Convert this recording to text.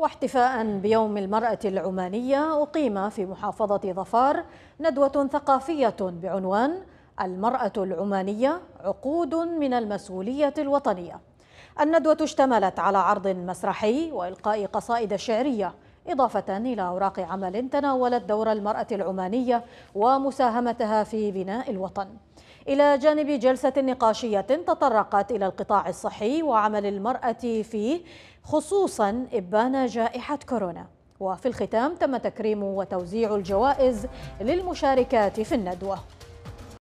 واحتفاء بيوم المرأة العمانية أقيم في محافظة ظفار ندوة ثقافية بعنوان المرأة العمانية عقود من المسؤولية الوطنية الندوة اشتملت على عرض مسرحي وإلقاء قصائد شعرية إضافة إلى أوراق عمل تناولت دور المرأة العمانية ومساهمتها في بناء الوطن إلى جانب جلسة نقاشية تطرقت إلى القطاع الصحي وعمل المرأة فيه خصوصا إبان جائحة كورونا وفي الختام تم تكريم وتوزيع الجوائز للمشاركات في الندوه